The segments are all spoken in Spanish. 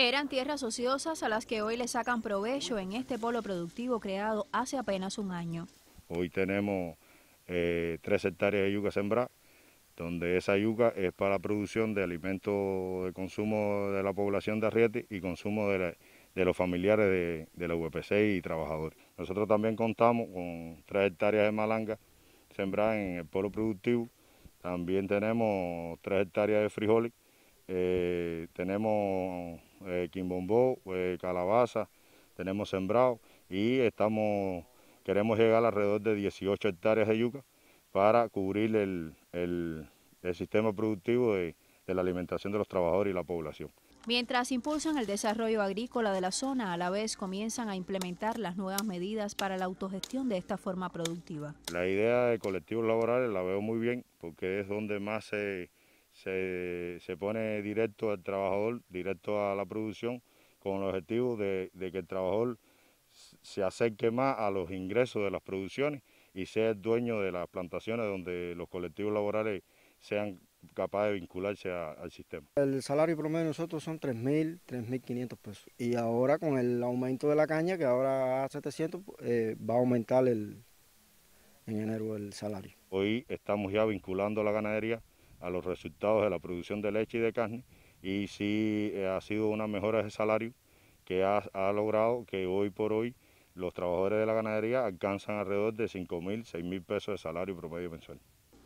Eran tierras ociosas a las que hoy le sacan provecho en este polo productivo creado hace apenas un año. Hoy tenemos eh, tres hectáreas de yuca sembrada, donde esa yuca es para la producción de alimentos de consumo de la población de Arriete y consumo de, los familiares de, la VPC y trabajadores. Nosotros también contamos con tres hectáreas de malanga sembradas en el polo productivo. También tenemos tres hectáreas de frijoles eh, tenemos eh, quimbombó, eh, calabaza, tenemos sembrado y estamos, queremos llegar alrededor de 18 hectáreas de yuca para cubrir el, sistema productivo de la alimentación de los trabajadores y la población. Mientras impulsan el desarrollo agrícola de la zona, a la vez comienzan a implementar las nuevas medidas para la autogestión de esta forma productiva. La idea de colectivos laborales la veo muy bien porque es donde más se se, se, pone directo al trabajador, directo a la producción, con el objetivo de, que el trabajador se acerque más a los ingresos de las producciones y sea el dueño de las plantaciones donde los colectivos laborales sean capaces de vincularse al sistema. El salario promedio de nosotros son 3.000, 3.500 pesos. Y ahora con el aumento de la caña, que ahora a 700, eh, va a aumentar el, en enero el salario. Hoy estamos ya vinculando la ganadería a los resultados de la producción de leche y de carne y si eh, ha sido una mejora de salario que ha, ha, logrado que hoy por hoy los trabajadores de la ganadería alcanzan alrededor de 5 mil, 6 mil pesos de salario promedio mensual.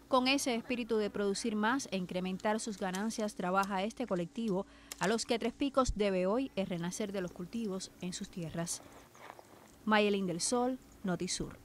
Con ese espíritu de producir más e incrementar sus ganancias trabaja este colectivo a los que Tres Picos debe hoy el renacer de los cultivos en sus tierras. Mayelín del Sol, Notisur.